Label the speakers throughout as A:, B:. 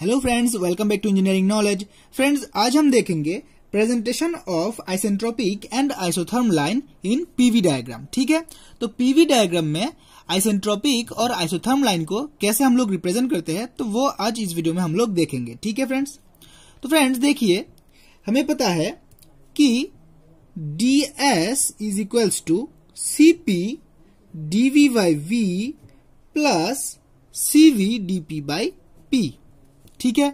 A: hello friends welcome back to engineering knowledge friends आज हम देखेंगे presentation of isentropic and isotherm line in PV diagram ठीक है तो पीवी डायग्राम में आइसेंट्रोपिक और आइसोथर्म लाइन को कैसे हम लोग रिप्रेजेंट करते हैं तो वो आज इस वीडियो में हम लोग देखेंगे ठीक है फ्रेंड्स तो फ्रेंड्स देखिए हमें पता है कि D S is equals to C P D V by V plus C V D P by P ठीक है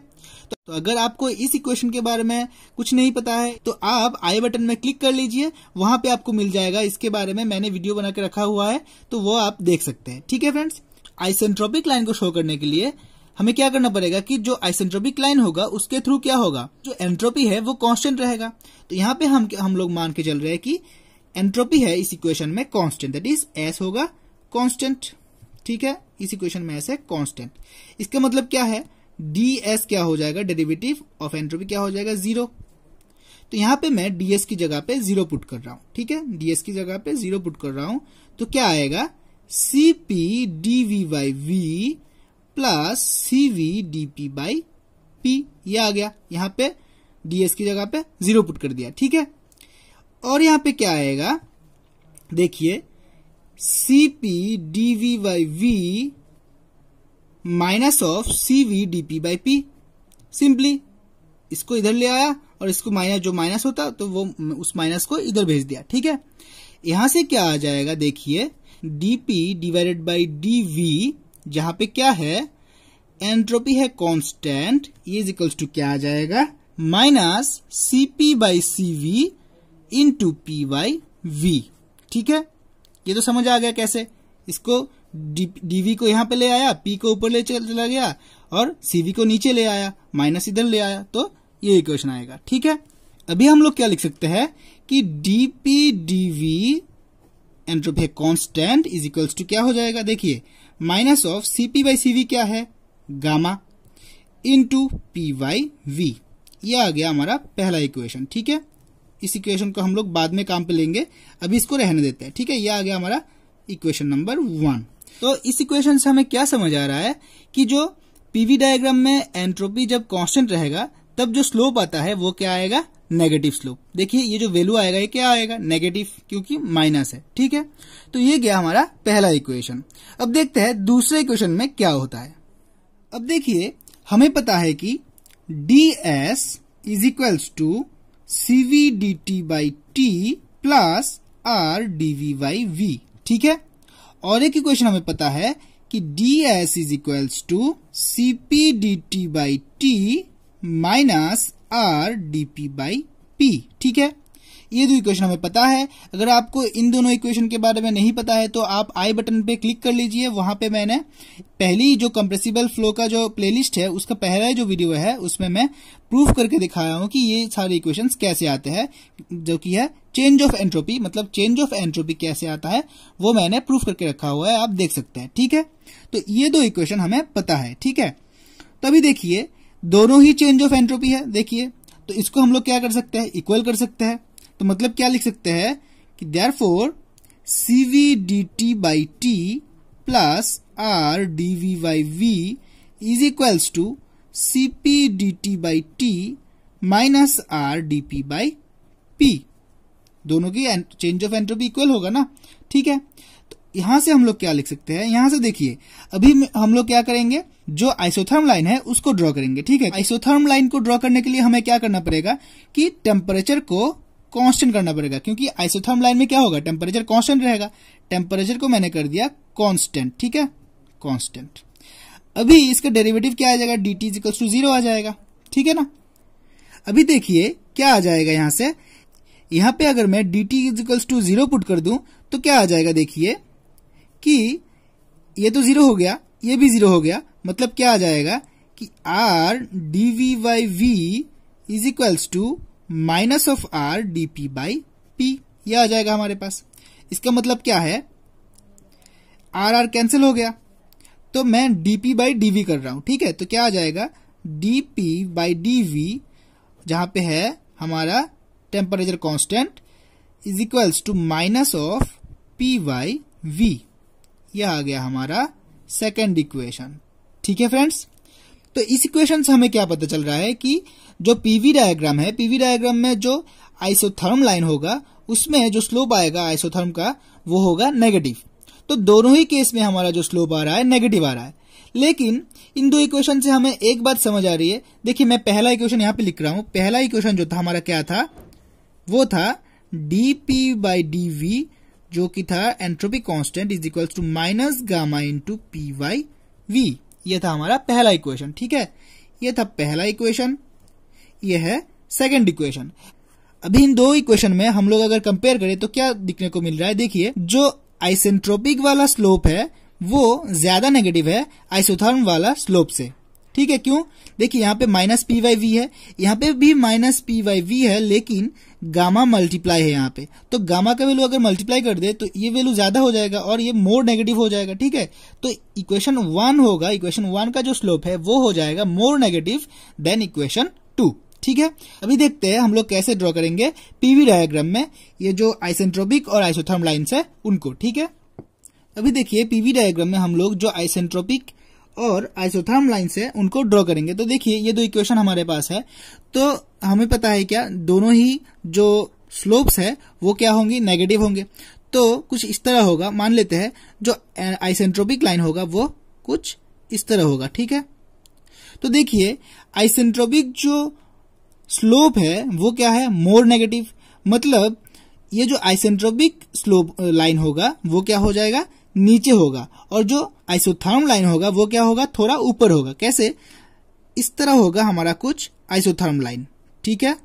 A: तो अगर आपको इस इक्वेशन के बारे में कुछ नहीं पता है तो आप आई बटन में क्लिक कर लीजिए वहां पे आपको मिल जाएगा इसके बारे में मैंने वीडियो बना के रखा हुआ है तो वो आप देख सकते हैं ठीक है फ्रेंड्स आइसेंट्रोपिक लाइन को शो करने के लिए हमें क्या करना पड़ेगा कि जो आइसेंट्रोपिक लाइन होगा उसके थ्रू क्या होगा जो एंट्रोपी है वो कॉन्स्टेंट रहेगा तो यहाँ पे हम हम लोग मान के चल रहे हैं कि एंट्रोपी है इस इक्वेशन में कॉन्स्टेंट दैट इज एस होगा कॉन्स्टेंट ठीक है इस इक्वेशन में एस है कॉन्स्टेंट इसका मतलब क्या है डी एस क्या हो जाएगा डेरिवेटिव ऑफ एंट्रोपी क्या हो जाएगा जीरो तो यहां पे मैं डीएस की जगह पे जीरो पुट कर रहा हूं ठीक है डीएस की जगह पे जीरो पुट कर रहा हूं तो क्या आएगा C P D V by V plus C V D P by P यह आ गया यहां पे डीएस की जगह पे जीरो पुट कर दिया ठीक है और यहां पे क्या आएगा देखिए C P D V by V minus of C V D P by P simply इसको इधर ले आया और इसको माइनस जो माइनस होता तो वो उस माइनस को इधर भेज दिया ठीक है यहां से क्या आ जाएगा देखिए P divided by D V जहां पे क्या है एंट्रोपी है कांस्टेंट ये इज इक्वल्स टू क्या आ जाएगा minus C P by C V into P by V ठीक है ये तो समझ आ गया कैसे इसको डीवी को यहाँ पे ले आया पी को ऊपर ले चला गया और सीवी को नीचे ले आया माइनस इधर ले आया तो ये इक्वेशन आएगा ठीक है अभी हम लोग क्या लिख सकते हैं कि डीपी डीवी एंट्रोपी है कॉन्स्टेंट इज इक्वल्स टू क्या हो जाएगा देखिए minus of CP by CV क्या है gamma into P by V यह आ गया हमारा पहला इक्वेशन ठीक है इस इक्वेशन को हम लोग बाद में काम पे लेंगे अभी इसको रहने देते हैं ठीक है यह आ गया हमारा इक्वेशन नंबर वन तो इस इक्वेशन से हमें क्या समझ आ रहा है कि जो पीवी डायग्राम में एंट्रोपी जब कांस्टेंट रहेगा तब जो स्लोप आता है वो क्या आएगा नेगेटिव स्लोप देखिए ये जो वैल्यू आएगा ये क्या आएगा नेगेटिव क्योंकि माइनस है ठीक है तो ये गया हमारा पहला इक्वेशन अब देखते हैं दूसरे इक्वेशन में क्या होता है अब देखिए हमें पता है कि D S is equals to CV D T by T plus R D V by V ठीक है और एक इक्वेशन हमें पता है कि D S is equals to C P D T by T minus R D P by P ठीक है ये दो इक्वेशन हमें पता है अगर आपको इन दोनों इक्वेशन के बारे में नहीं पता है तो आप आई बटन पे क्लिक कर लीजिए वहां पे मैंने पहली जो कंप्रेसिबल फ्लो का जो प्लेलिस्ट है उसका पहला जो वीडियो है उसमें मैं प्रूफ करके दिखाया हूं कि ये सारे इक्वेशंस कैसे आते हैं जो कि है चेंज ऑफ एंट्रोपी मतलब चेंज ऑफ एंट्रोपी कैसे आता है वो मैंने प्रूफ करके रखा हुआ है आप देख सकते हैं ठीक है तो ये दो इक्वेशन हमें पता है ठीक है तभी देखिए दोनों ही चेंज ऑफ एंट्रोपी है देखिए तो इसको हम लोग क्या कर सकते हैं इक्वल कर सकते हैं तो मतलब क्या लिख सकते हैं कि therefore C V D T by T plus R D V by V is equals to C P D T by T minus R D P by P दोनों की चेंज ऑफ एंट्रोपी इक्वल होगा ना ठीक है तो यहां से हम लोग क्या लिख सकते हैं यहां से देखिए अभी हम लोग क्या करेंगे जो आइसोथर्म लाइन है उसको ड्रॉ करेंगे ठीक है आइसोथर्म लाइन को ड्रॉ करने के लिए हमें क्या करना पड़ेगा कि टेम्परेचर को कांस्टेंट करना पड़ेगा क्योंकि आइसोथर्म लाइन में क्या होगा टेम्परेचर कांस्टेंट रहेगा टेम्परेचर को मैंने कर दिया कांस्टेंट ठीक है कांस्टेंट अभी इसका डेरिवेटिव क्या आ जाएगा D T is equals to zero आ जाएगा ठीक है ना अभी देखिए क्या आ जाएगा यहां से यहां पे अगर मैं D T is equals to zero put कर दूं तो क्या आ जाएगा देखिए कि ये तो जीरो हो गया ये भी जीरो हो गया मतलब क्या आ जाएगा कि R D V by V is equals to minus of R D P by P यह आ जाएगा हमारे पास इसका मतलब क्या है आर आर कैंसिल हो गया तो मैं dp बाई वी कर रहा हूं ठीक है तो क्या आ जाएगा dp बाई वी जहां पे है हमारा temperature constant is equals to minus of P by V यह आ गया हमारा सेकेंड इक्वेशन ठीक है फ्रेंड्स तो इस इक्वेशन से हमें क्या पता चल रहा है कि जो पीवी डायग्राम है पीवी डायग्राम में जो आइसोथर्म लाइन होगा उसमें जो स्लोप आएगा आइसोथर्म का वो होगा नेगेटिव तो दोनों ही केस में हमारा जो स्लोप आ रहा है नेगेटिव आ रहा है लेकिन इन दो इक्वेशन से हमें एक बात समझ आ रही है देखिए मैं पहला इक्वेशन यहां पे लिख रहा हूं पहला इक्वेशन जो था हमारा क्या था वो था D P by D V जो कि था entropy constant is equals to minus gamma into P by V यह था हमारा पहला इक्वेशन ठीक है यह था पहला इक्वेशन यह है सेकंड इक्वेशन अभी इन दो इक्वेशन में हम लोग अगर कंपेयर करें तो क्या दिखने को मिल रहा है देखिए जो आइसेंट्रोपिक वाला स्लोप है वो ज्यादा नेगेटिव है आइसोथर्म वाला स्लोप से ठीक है क्यों देखिए यहाँ पे माइनस पी वाई वी है यहाँ पे भी माइनस पी वाई वी है लेकिन गामा मल्टीप्लाई है यहाँ पे तो गामा का वैल्यू अगर मल्टीप्लाई कर दे तो ये वैल्यू ज्यादा हो जाएगा और ये मोर नेगेटिव हो जाएगा ठीक है तो इक्वेशन वन होगा इक्वेशन वन का जो स्लोप है वो हो जाएगा more negative than equation two ठीक है अभी देखते हैं हम लोग कैसे ड्रॉ करेंगे पीवी डायग्राम में ये जो आइसेंट्रोपिक और आइसोथर्म लाइन्स है उनको ठीक है अभी देखिए पीवी डायग्राम में हम लोग जो आइसेंट्रोपिक और आइसोथर्म लाइन से उनको ड्रॉ करेंगे तो देखिए ये दो इक्वेशन हमारे पास है तो हमें पता है क्या दोनों ही जो स्लोप्स है वो क्या होंगी नेगेटिव होंगे तो कुछ इस तरह होगा मान लेते हैं जो आइसेंट्रोपिक लाइन होगा वो कुछ इस तरह होगा ठीक है तो देखिए आइसेंट्रोपिक जो स्लोप है वो क्या है मोर नेगेटिव मतलब ये जो आइसेंट्रोपिक स्लोप लाइन होगा वो क्या हो जाएगा नीचे होगा और जो आइसोथर्म लाइन होगा वो क्या होगा थोड़ा ऊपर होगा कैसे इस तरह होगा हमारा कुछ आइसोथर्म लाइन ठीक है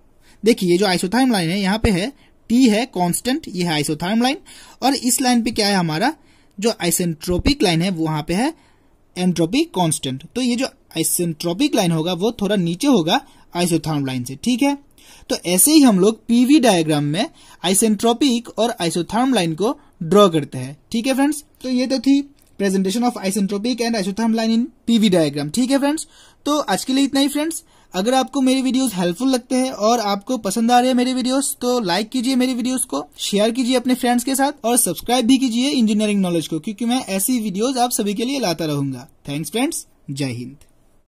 A: देखिए जो आइसोथर्म लाइन है यहाँ पे है टी है कांस्टेंट ये है आइसोथर्म लाइन और इस लाइन पे क्या है हमारा जो आइसेंट्रोपिक लाइन है वो वहां पे है एंट्रोपिक कांस्टेंट तो ये जो आइसेंट्रोपिक लाइन होगा वो थोड़ा नीचे होगा आइसोथर्म लाइन से ठीक है तो ऐसे ही हम लोग पीवी डायग्राम में आइसेंट्रोपिक और आइसोथर्म लाइन को ड्रॉ करते हैं ठीक है फ्रेंड्स तो ये तो थी presentation of isentropic and isotherm line in PV diagram ठीक है फ्रेंड्स तो आज के लिए इतना ही फ्रेंड्स अगर आपको मेरी वीडियोस हेल्पफुल लगते हैं और आपको पसंद आ रहे हैं मेरे वीडियोस तो लाइक कीजिए मेरी वीडियोस को शेयर कीजिए अपने फ्रेंड्स के साथ और सब्सक्राइब भी कीजिए इंजीनियरिंग नॉलेज को क्योंकि मैं ऐसी वीडियोस आप सभी के लिए लाता रहूंगा थैंक्स फ्रेंड्स जय हिंद